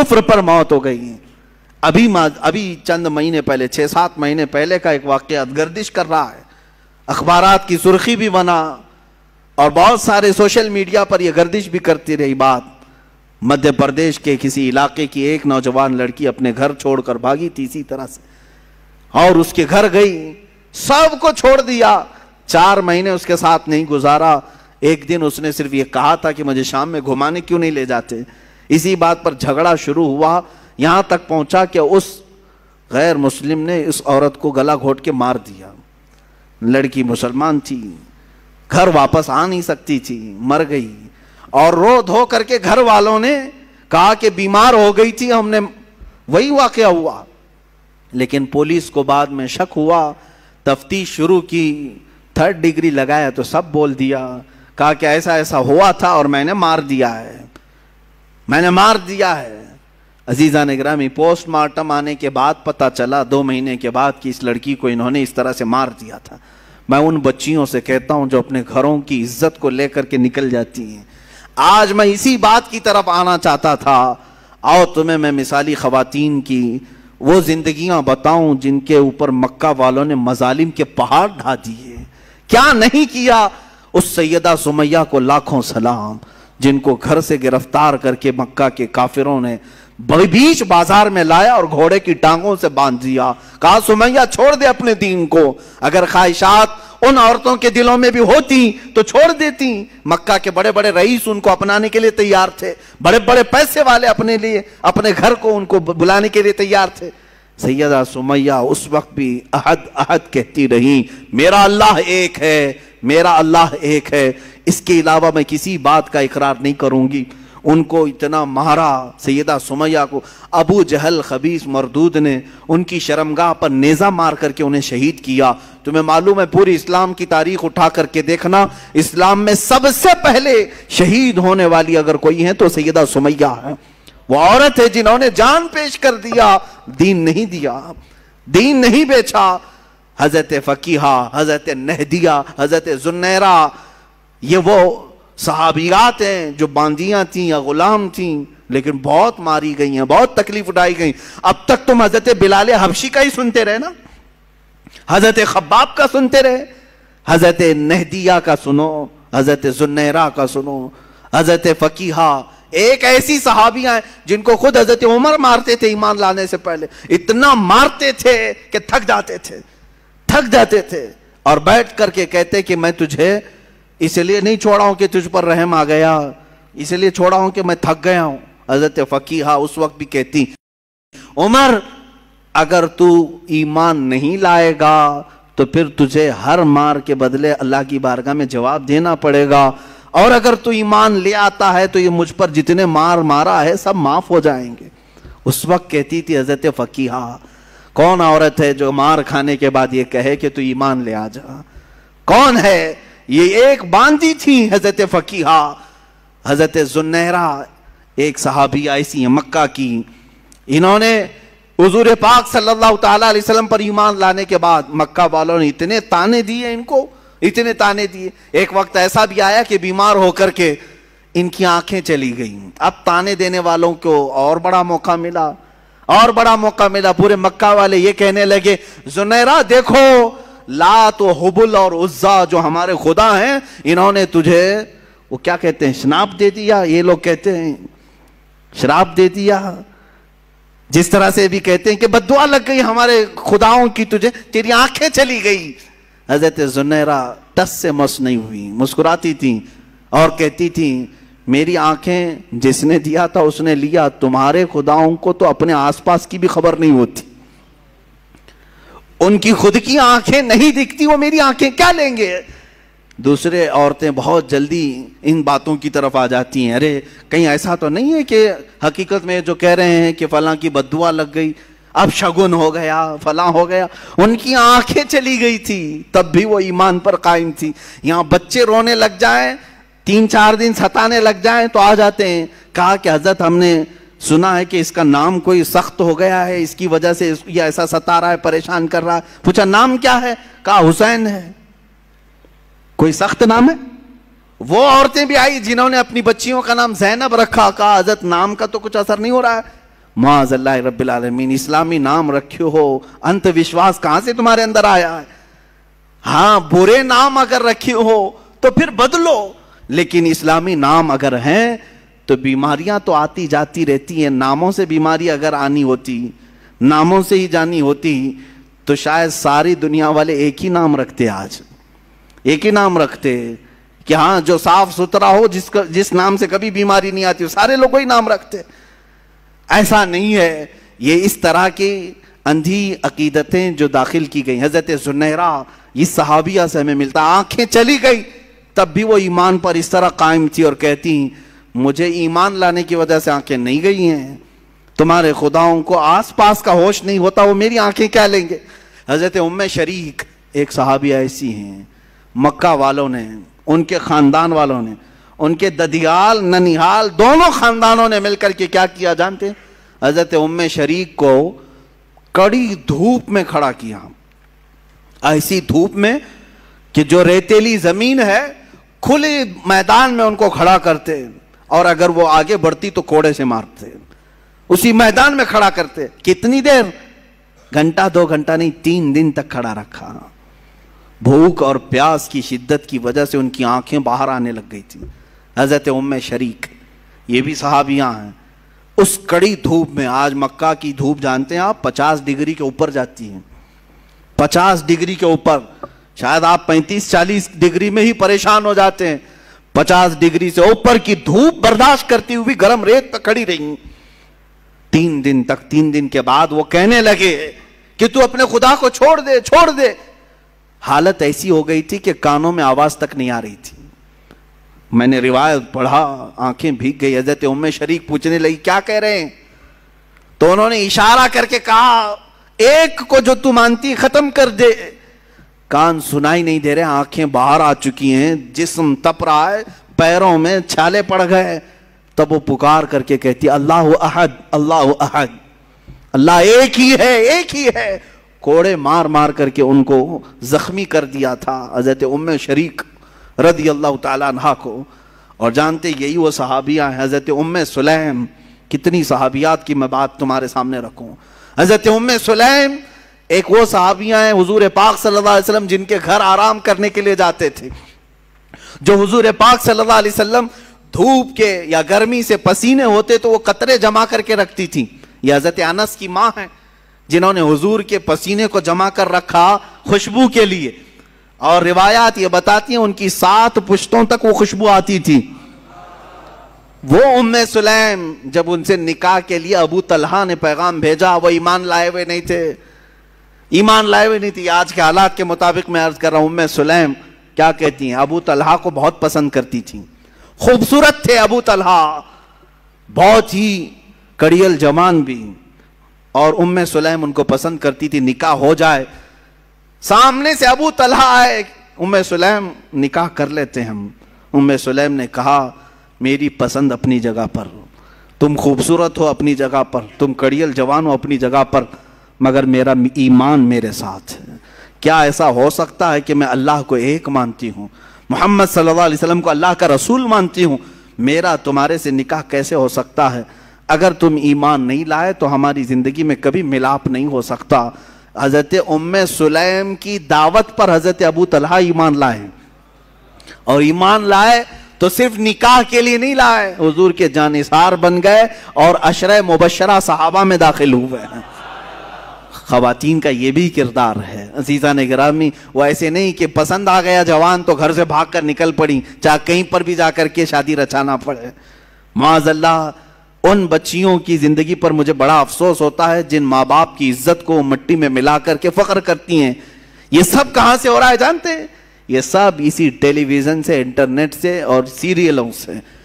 कुफर पर मौत हो गई अभी अभी चंद महीने पहले छः सात महीने पहले का एक वाक़ गर्दिश कर रहा है अखबार की सुर्खी भी बना और बहुत सारे सोशल मीडिया पर यह गर्दिश भी करती रही बात मध्य प्रदेश के किसी इलाके की एक नौजवान लड़की अपने घर छोड़कर भागी थी इसी तरह से और उसके घर गई सब को छोड़ दिया चार महीने उसके साथ नहीं गुजारा एक दिन उसने सिर्फ ये कहा था कि मुझे शाम में घुमाने क्यों नहीं ले जाते इसी बात पर झगड़ा शुरू हुआ यहां तक पहुंचा कि उस गैर मुस्लिम ने इस औरत को गला घोट के मार दिया लड़की मुसलमान थी घर वापस आ नहीं सकती थी मर गई और रो धो करके घर वालों ने कहा कि बीमार हो गई थी हमने वही वाक्य हुआ लेकिन पुलिस को बाद में शक हुआ तफ्तीश शुरू की थर्ड डिग्री लगाया तो सब बोल दिया कहा कि ऐसा ऐसा हुआ था और मैंने मार दिया है मैंने मार दिया है अजीजा ने ग्रामी पोस्टमार्टम आने के बाद पता चला दो महीने के बाद कि इस लड़की को इन्होंने इस तरह से मार दिया था मैं उन बच्चियों से कहता हूं जो अपने घरों की इज्जत को लेकर के निकल जाती हैं आज मैं इसी बात की तरफ आना चाहता था आओ तुम्हें मैं मिसाली खातन की वो जिंदगियां बताऊं जिनके ऊपर मक्का वालों ने मजालिम के पहाड़ ढा दिए क्या नहीं किया उस सैदा सुमैया को लाखों सलाम जिनको घर से गिरफ्तार करके मक्का के काफिरों ने बीच बाजार में लाया और घोड़े की टांगों से बांध दिया कहा सुमैया छोड़ दे अपने दीन को अगर ख्वाहिशात उन औरतों के दिलों में भी होती तो छोड़ देती मक्का के बड़े बड़े रईस उनको अपनाने के लिए तैयार थे बड़े बड़े पैसे वाले अपने लिए अपने घर को उनको बुलाने के लिए तैयार थे सैयदा सुमैया उस वक्त भी अहद अहद कहती रही मेरा अल्लाह एक है मेरा अल्लाह एक है इसके अलावा मैं किसी बात का इकरार नहीं करूंगी उनको इतना मारा सैदा सुमैया को अबू जहल खबीस मरदूद ने उनकी शर्मगाह पर नेज़ा मार करके उन्हें शहीद किया तुम्हें मालूम है पूरी इस्लाम की तारीख उठा करके देखना इस्लाम में सबसे पहले शहीद होने वाली अगर कोई है तो सैदा सुमैया है वो औरत है जिन्होंने जान पेश कर दिया दीन नहीं दिया दीन नहीं बेचा हजरत फ़कीहा हजरत नहदिया हजरत जुन्नरा ये वो सहाबियात हैं जो बांदियां थी या ग़ुलाम थी लेकिन बहुत मारी गई हैं बहुत तकलीफ उठाई गई अब तक तुम हजरत बिलाल हबशी का ही सुनते रहे ना हजरत खब्बाब का सुनते रहे हजरत नहदिया का सुनो हजरत जुन्नरा का सुनो हजरत फकीहा एक ऐसी सहाबियां हैं जिनको खुद हजरत उमर मारते थे ईमान लाने से पहले इतना मारते थे कि थक जाते थे थक जाते थे और बैठ करके कहते कि मैं तुझे इसलिए नहीं छोड़ा हूं कि तुझ पर रहम आ गया इसलिए छोड़ा हूं कि मैं थक गया हूं हजरत फकीहा उस वक्त भी कहती उमर अगर तू ईमान नहीं लाएगा तो फिर तुझे हर मार के बदले अल्लाह की बारगाह में जवाब देना पड़ेगा और अगर तू ईमान ले आता है तो ये मुझ पर जितने मार मारा है सब माफ हो जाएंगे उस वक्त कहती थी हजरत फकीहा कौन औरत है जो मार खाने के बाद ये कहे कि तू ईमान ले आ जा कौन है ये एक बांदी थी हजरत फ़कीहा हजरत जुन्नहरा एक सहाबी ऐसी हैं मक्का की इन्होंने हजूर पाक सल्लल्लाहु अलैहि वसल्लम पर ईमान लाने के बाद मक्का वालों ने इतने ताने दिए इनको इतने ताने दिए एक वक्त ऐसा भी आया कि बीमार होकर के इनकी आंखें चली गई अब ताने देने वालों को और बड़ा मौका मिला और बड़ा मौका मिला पूरे मक्का वाले ये कहने लगे जुनेरा देखो लात तो व हुबुल और उज्जा जो हमारे खुदा हैं इन्होंने तुझे वो क्या कहते हैं शनाप दे दिया ये लोग कहते हैं शराब दे दिया जिस तरह से भी कहते हैं कि बदुआ लग गई हमारे खुदाओं की तुझे तेरी आंखें चली गई हजरत जुनैरा टस से मस नहीं हुई मुस्कुराती थी और कहती थी मेरी आंखें जिसने दिया था उसने लिया तुम्हारे खुदाओं को तो अपने आसपास की भी खबर नहीं होती उनकी खुद की आंखें नहीं दिखती वो मेरी आंखें क्या लेंगे दूसरे औरतें बहुत जल्दी इन बातों की तरफ आ जाती हैं अरे कहीं ऐसा तो नहीं है कि हकीकत में जो कह रहे हैं कि फला की बदुआ लग गई अब शगुन हो गया फला हो गया उनकी आंखें चली गई थी तब भी वो ईमान पर कायम थी यहां बच्चे रोने लग जाए तीन चार दिन सताने लग जाए तो आ जाते हैं कहा कि हजरत हमने सुना है कि इसका नाम कोई सख्त हो गया है इसकी वजह से यह ऐसा सता रहा है परेशान कर रहा है पूछा नाम क्या है कहा हुसैन है कोई सख्त नाम है वो औरतें भी आई जिन्होंने अपनी बच्चियों का नाम जैनब रखा कहा हजरत नाम का तो कुछ असर नहीं हो रहा है माजल्ला रबी आलमीन इस्लामी नाम रखे हो अंत विश्वास कहां से तुम्हारे अंदर आया है हाँ बुरे नाम अगर रखे हो तो फिर बदलो लेकिन इस्लामी नाम अगर हैं तो बीमारियां तो आती जाती रहती हैं नामों से बीमारी अगर आनी होती नामों से ही जानी होती तो शायद सारी दुनिया वाले एक ही नाम रखते आज एक ही नाम रखते कि हाँ जो साफ सुथरा हो जिस जिस नाम से कभी बीमारी नहीं आती सारे लोग ही नाम रखते ऐसा नहीं है ये इस तरह की अंधी अकीदतें जो दाखिल की गई हजरत सुनहरा ये सहाबिया से हमें मिलता आंखें चली गई तब भी वो ईमान पर इस तरह कायम थी और कहती मुझे ईमान लाने की वजह से आंखें नहीं गई हैं तुम्हारे खुदाओं को आसपास का होश नहीं होता वो मेरी आंखें क्या लेंगे हजरत उम शरीक एक सहाबी ऐसी हैं मक्का वालों ने उनके ख़ानदान वालों ने उनके ददियाल ननिहाल दोनों ख़ानदानों ने मिलकर के क्या किया जानते हज़रत उम शरीक को कड़ी धूप में खड़ा किया ऐसी धूप में कि जो रेतीली ज़मीन है खुले मैदान में उनको खड़ा करते और अगर वो आगे बढ़ती तो कोड़े से मारते उसी मैदान में खड़ा करते कितनी देर घंटा दो घंटा नहीं तीन दिन तक खड़ा रखा भूख और प्यास की शिद्दत की वजह से उनकी आंखें बाहर आने लग गई थी हजरत उम शरीक ये भी साहबियां हैं उस कड़ी धूप में आज मक्का की धूप जानते हैं आप पचास डिग्री के ऊपर जाती है पचास डिग्री के ऊपर शायद आप पैंतीस चालीस डिग्री में ही परेशान हो जाते हैं पचास डिग्री से ऊपर की धूप बर्दाश्त करती हुई गर्म रेत पर खड़ी रही तीन दिन तक तीन दिन के बाद वो कहने लगे कि तू अपने खुदा को छोड़ दे छोड़ दे हालत ऐसी हो गई थी कि कानों में आवाज तक नहीं आ रही थी मैंने रिवायत पढ़ा आंखें भीग गई हजरत उम्मे शरीक पूछने लगी क्या कह रहे हैं तो उन्होंने इशारा करके कहा एक को जो तू मानती खत्म कर दे कान सुनाई नहीं दे रहे आंखें बाहर आ चुकी हैं जिसम तप रहा है पैरों में छाले पड़ गए तब वो पुकार करके कहती अल्लाह अहद अल्लाह अहद अल्लाह एक ही है एक ही है कोड़े मार मार करके उनको जख्मी कर दिया था हजरत उम शरीक रदी अल्लाह तहा को और जानते यही वो सहाबिया हैं हजरत उम सुलैम कितनी सहाबियात की मैं बात तुम्हारे सामने रखू हजरत उम सुलैम एक वो साहबियां हैं हुजूर पाक सल्लल्लाहु अलैहि वसल्लम जिनके घर आराम करने के लिए जाते थे जो हुजूर पाक सल्लल्लाहु अलैहि वसल्लम धूप के या गर्मी से पसीने होते तो वो कतरे जमा करके रखती थी यह हजरत अनस की माँ है जिन्होंने हुजूर के पसीने को जमा कर रखा खुशबू के लिए और रिवायात ये बताती हैं उनकी सात पुश्तों तक वो खुशबू आती थी वो उम्म सुलैम जब उनसे निकाह के लिए अबू तलहा ने पैगाम भेजा वो ईमान लाए हुए नहीं थे ईमान लाए हुए नहीं थी आज के हालात के मुताबिक मैं अर्ज कर रहा हूं मैं सुलेम क्या कहती हैं अबू तलहा को बहुत पसंद करती थी खूबसूरत थे अबू तलहा बहुत ही कड़ियल जवान भी और उम्म सुलेम उनको पसंद करती थी निकाह हो जाए सामने से अबू तलहा आए उम्म सुलेम निकाह कर लेते हम उम्म सुलेम ने कहा मेरी पसंद अपनी जगह पर तुम खूबसूरत हो अपनी जगह पर तुम कड़ियल जवान हो अपनी जगह पर मगर मेरा ईमान मेरे साथ है क्या ऐसा हो सकता है कि मैं अल्लाह को एक मानती हूँ मोहम्मद सल्लल्लाहु अलैहि वसल्लम को अल्लाह का रसूल मानती हूँ मेरा तुम्हारे से निकाह कैसे हो सकता है अगर तुम ईमान नहीं लाए तो हमारी ज़िंदगी में कभी मिलाप नहीं हो सकता हज़रत उम सुलेम की दावत पर हज़रत अबू तलहा ईमान लाए और ईमान लाए तो सिर्फ निकाह के लिए नहीं लाए हुजूर के जानिसार बन गए और अशर मुबशरा सहाबा में दाखिल हुए हैं ख़वान का ये भी किरदार है अजीज़ा ने ग्रामी वो ऐसे नहीं कि पसंद आ गया जवान तो घर से भाग कर निकल पड़ी चाहे कहीं पर भी जा के शादी रचाना पड़े माजल्ला उन बच्चियों की ज़िंदगी पर मुझे बड़ा अफसोस होता है जिन माँ बाप की इज्जत को मिट्टी में मिला करके फ़ख्र करती हैं ये सब कहाँ से हो रहा है जानते हैं ये सब इसी टेलीविज़न से इंटरनेट से और सीरियलों से